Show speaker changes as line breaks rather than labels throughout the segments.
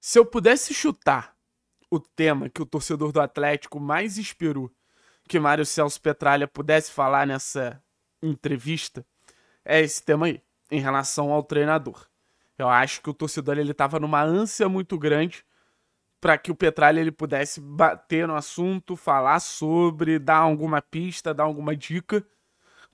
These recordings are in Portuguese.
Se eu pudesse chutar o tema que o torcedor do Atlético mais esperou que Mário Celso Petralha pudesse falar nessa entrevista, é esse tema aí, em relação ao treinador. Eu acho que o torcedor ele estava numa ânsia muito grande para que o Petralha ele pudesse bater no assunto, falar sobre, dar alguma pista, dar alguma dica,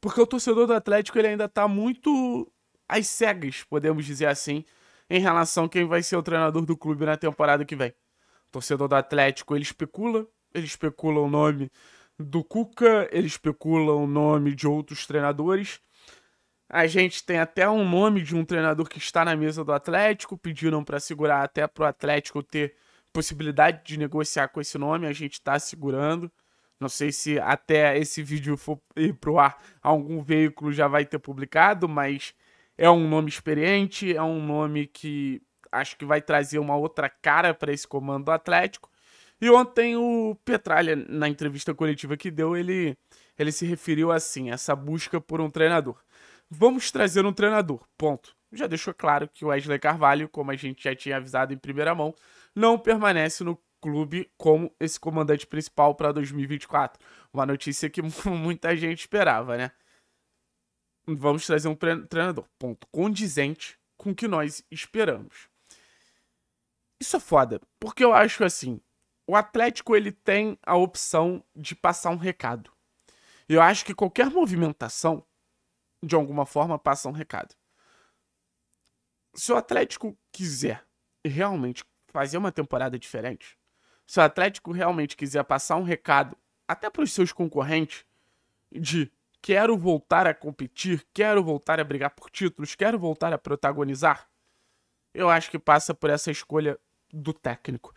porque o torcedor do Atlético ele ainda está muito às cegas, podemos dizer assim, em relação a quem vai ser o treinador do clube na temporada que vem. O torcedor do Atlético, ele especula, ele especula o nome do Cuca, ele especula o nome de outros treinadores. A gente tem até um nome de um treinador que está na mesa do Atlético, pediram para segurar até para o Atlético ter possibilidade de negociar com esse nome, a gente está segurando. Não sei se até esse vídeo for ir o ar, algum veículo já vai ter publicado, mas é um nome experiente, é um nome que acho que vai trazer uma outra cara para esse comando Atlético. E ontem o Petralha, na entrevista coletiva que deu, ele, ele se referiu assim, essa busca por um treinador. Vamos trazer um treinador, ponto. Já deixou claro que o Wesley Carvalho, como a gente já tinha avisado em primeira mão, não permanece no clube como esse comandante principal para 2024. Uma notícia que muita gente esperava, né? vamos trazer um treinador, ponto, condizente com o que nós esperamos. Isso é foda, porque eu acho assim, o Atlético ele tem a opção de passar um recado. Eu acho que qualquer movimentação, de alguma forma, passa um recado. Se o Atlético quiser realmente fazer uma temporada diferente, se o Atlético realmente quiser passar um recado até para os seus concorrentes de Quero voltar a competir, quero voltar a brigar por títulos, quero voltar a protagonizar. Eu acho que passa por essa escolha do técnico.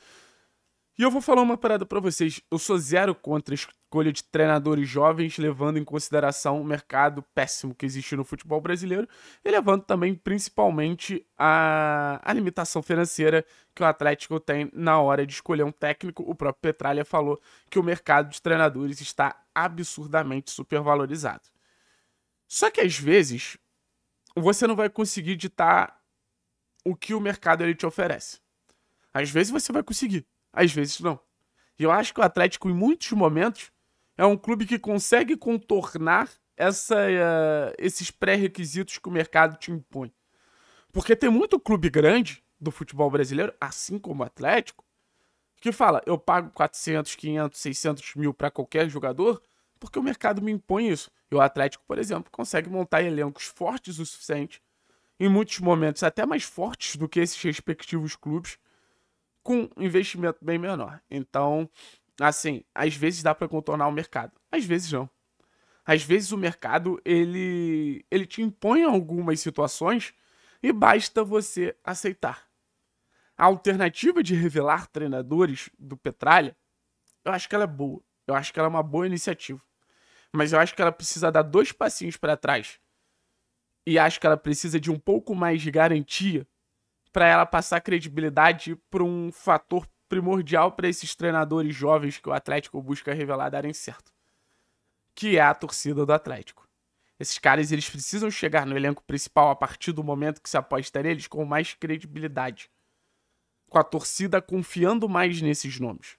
E eu vou falar uma parada para vocês. Eu sou zero contra a escolha de treinadores jovens, levando em consideração o mercado péssimo que existe no futebol brasileiro e levando também principalmente a, a limitação financeira que o Atlético tem na hora de escolher um técnico. O próprio Petralha falou que o mercado de treinadores está absurdamente supervalorizado. Só que às vezes você não vai conseguir ditar o que o mercado ele te oferece. Às vezes você vai conseguir, às vezes não. E eu acho que o Atlético, em muitos momentos, é um clube que consegue contornar essa, uh, esses pré-requisitos que o mercado te impõe. Porque tem muito clube grande do futebol brasileiro, assim como o Atlético, que fala: eu pago 400, 500, 600 mil para qualquer jogador, porque o mercado me impõe isso. E o Atlético, por exemplo, consegue montar elencos fortes o suficiente, em muitos momentos até mais fortes do que esses respectivos clubes, com investimento bem menor. Então, assim, às vezes dá para contornar o mercado, às vezes não. Às vezes o mercado ele ele te impõe algumas situações e basta você aceitar. A alternativa de revelar treinadores do Petralha, eu acho que ela é boa. Eu acho que ela é uma boa iniciativa. Mas eu acho que ela precisa dar dois passinhos para trás. E acho que ela precisa de um pouco mais de garantia para ela passar credibilidade para um fator primordial para esses treinadores jovens que o Atlético busca revelar darem certo, que é a torcida do Atlético. Esses caras eles precisam chegar no elenco principal a partir do momento que se aposta neles com mais credibilidade, com a torcida confiando mais nesses nomes.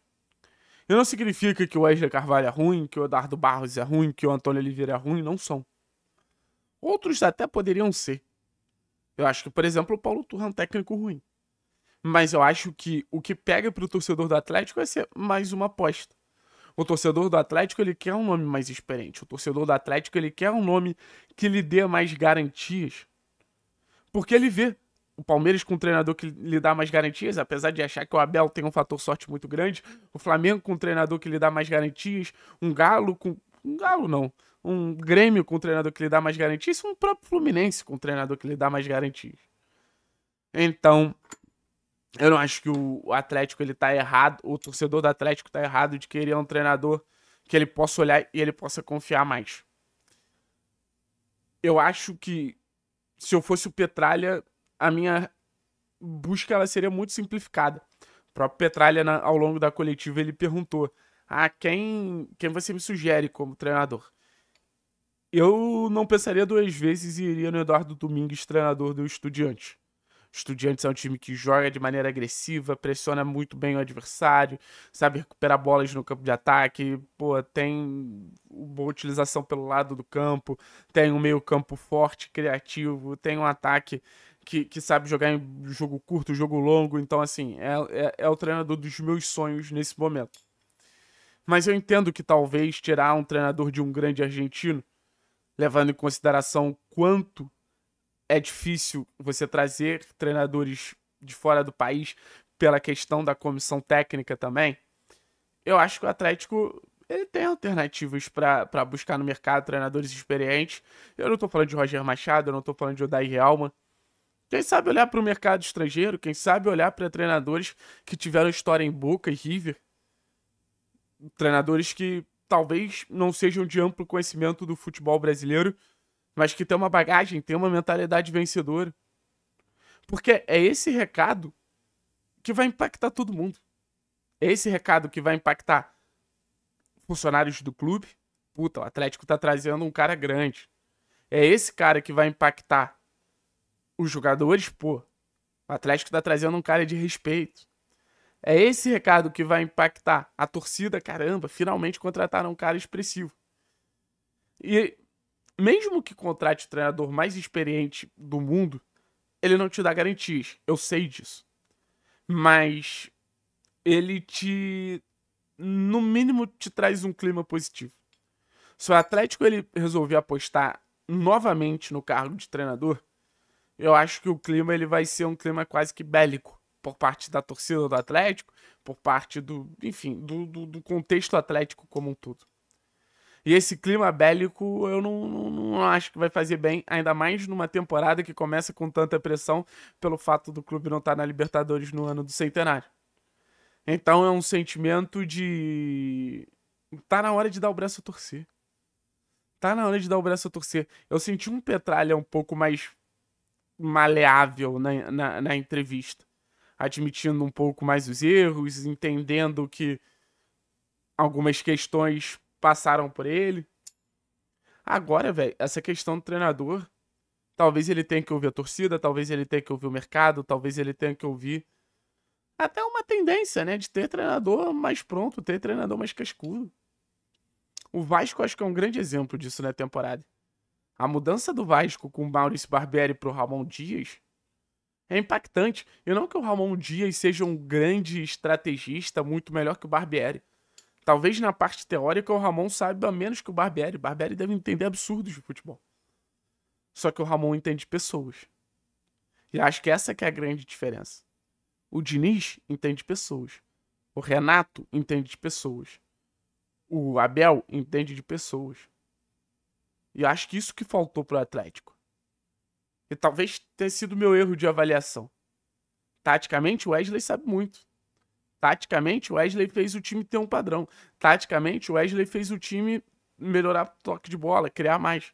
E não significa que o Wesley Carvalho é ruim, que o Eduardo Barros é ruim, que o Antônio Oliveira é ruim, não são. Outros até poderiam ser. Eu acho que, por exemplo, o Paulo Turra é um técnico ruim. Mas eu acho que o que pega pro torcedor do Atlético vai é ser mais uma aposta. O torcedor do Atlético ele quer um nome mais experiente. O torcedor do Atlético ele quer um nome que lhe dê mais garantias. Porque ele vê o Palmeiras com um treinador que lhe dá mais garantias, apesar de achar que o Abel tem um fator sorte muito grande, o Flamengo com um treinador que lhe dá mais garantias, um Galo com um Galo não, um Grêmio com um treinador que lhe dá mais garantias, um próprio Fluminense com um treinador que lhe dá mais garantias. Então, eu não acho que o Atlético ele tá errado, o torcedor do Atlético tá errado de querer um treinador que ele possa olhar e ele possa confiar mais. Eu acho que se eu fosse o Petralha, a minha busca ela seria muito simplificada. O próprio Petralha, ao longo da coletiva, ele perguntou a quem, quem você me sugere como treinador? Eu não pensaria duas vezes e iria no Eduardo Domingues, treinador do Estudiantes. Estudiantes é um time que joga de maneira agressiva, pressiona muito bem o adversário, sabe recuperar bolas no campo de ataque, pô, tem boa utilização pelo lado do campo, tem um meio-campo forte, criativo, tem um ataque que, que, sabe jogar em jogo curto, jogo longo. Então, assim, é, é, é o treinador dos meus sonhos nesse momento. Mas eu entendo que talvez tirar um treinador de um grande argentino, levando em consideração quanto é difícil você trazer treinadores de fora do país pela questão da comissão técnica também, eu acho que o Atlético ele tem alternativas para buscar no mercado treinadores experientes. Eu não estou falando de Roger Machado, eu não estou falando de Odair Realma. Quem sabe olhar para o mercado estrangeiro, quem sabe olhar para treinadores que tiveram história em Boca e River, Treinadores que talvez não sejam de amplo conhecimento do futebol brasileiro, mas que têm uma bagagem, têm uma mentalidade vencedora. Porque é esse recado que vai impactar todo mundo. É esse recado que vai impactar funcionários do clube. Puta, o Atlético tá trazendo um cara grande. É esse cara que vai impactar os jogadores, pô. O Atlético tá trazendo um cara de respeito. É esse recado que vai impactar a torcida, caramba, finalmente contrataram um cara expressivo. E mesmo que contrate o treinador mais experiente do mundo, ele não te dá garantias. Eu sei disso. Mas ele te no mínimo te traz um clima positivo. Se o Atlético ele resolver apostar novamente no cargo de treinador, eu acho que o clima ele vai ser um clima quase que bélico por parte da torcida do Atlético, por parte do, enfim, do, do, do contexto atlético como um todo. E esse clima bélico eu não, não, não, acho que vai fazer bem, ainda mais numa temporada que começa com tanta pressão pelo fato do clube não estar tá na Libertadores no ano do centenário. Então é um sentimento de. Tá na hora de dar o braço a torcer. Tá na hora de dar o braço a torcer. Eu senti um Petralha um pouco mais maleável na, na, na entrevista admitindo um pouco mais os erros, entendendo que algumas questões passaram por ele. Agora, velho, essa questão do treinador, talvez ele tenha que ouvir a torcida, talvez ele tenha que ouvir o mercado, talvez ele tenha que ouvir até uma tendência, né, de ter treinador mais pronto, ter treinador mais cascudo. O Vasco acho que é um grande exemplo disso na temporada. A mudança do Vasco com o Maurício Barbieri pro Ramon Dias é impactante. E não que o Ramon Dias seja um grande estrategista, muito melhor que o Barbieri. Talvez na parte teórica o Ramon saiba menos que o Barbieri. O Barbieri deve entender absurdos de futebol. Só que o Ramon entende pessoas. E acho que essa que é a grande diferença. O Diniz entende pessoas. O Renato entende de pessoas. O Abel entende de pessoas. E acho que isso que faltou pro Atlético. E talvez tenha sido meu erro de avaliação. Taticamente, o Wesley sabe muito. Taticamente, o Wesley fez o time ter um padrão. Taticamente, o Wesley fez o time melhorar o toque de bola, criar mais.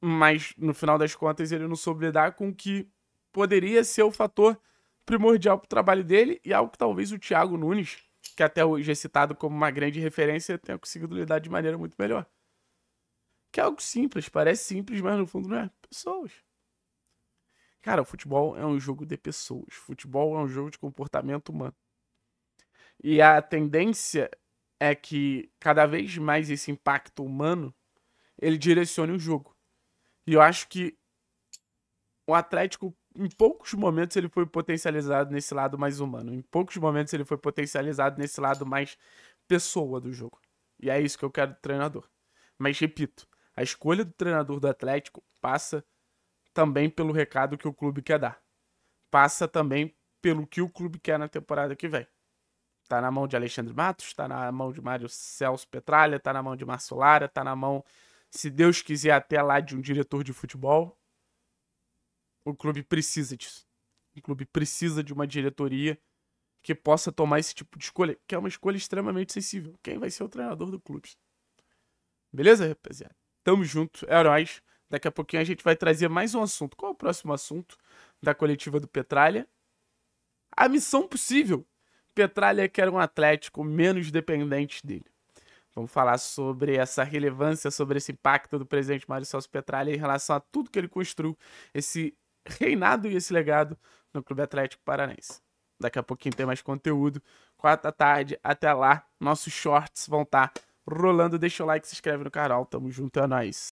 Mas, no final das contas, ele não soube lidar com o que poderia ser o fator primordial para o trabalho dele e algo que talvez o Thiago Nunes, que até hoje é citado como uma grande referência, tenha conseguido lidar de maneira muito melhor. Que é algo simples, parece simples, mas no fundo não é. Pessoas. Cara, o futebol é um jogo de pessoas. Futebol é um jogo de comportamento humano. E a tendência é que cada vez mais esse impacto humano ele direcione o jogo. E eu acho que o Atlético em poucos momentos ele foi potencializado nesse lado mais humano. Em poucos momentos ele foi potencializado nesse lado mais pessoa do jogo. E é isso que eu quero do treinador. Mas repito, a escolha do treinador do Atlético passa também pelo recado que o clube quer dar. Passa também pelo que o clube quer na temporada que vem. Tá na mão de Alexandre Matos, tá na mão de Mário Celso Petralha, tá na mão de Márcio Lara, tá na mão, se Deus quiser, até lá de um diretor de futebol. O clube precisa disso. O clube precisa de uma diretoria que possa tomar esse tipo de escolha, que é uma escolha extremamente sensível. Quem vai ser o treinador do clube? Beleza, rapaziada? Tamo junto, heróis. Daqui a pouquinho a gente vai trazer mais um assunto. Qual é o próximo assunto da coletiva do Petralha? A missão possível. Petralha quer um Atlético menos dependente dele. Vamos falar sobre essa relevância, sobre esse impacto do presidente Mário Celso Petralha em relação a tudo que ele construiu, esse reinado e esse legado no Clube Atlético Paranaense. Daqui a pouquinho tem mais conteúdo. quarta tarde, até lá. Nossos shorts vão estar tá rolando. Deixa o like, se inscreve no canal. Tamo junto, é nóis.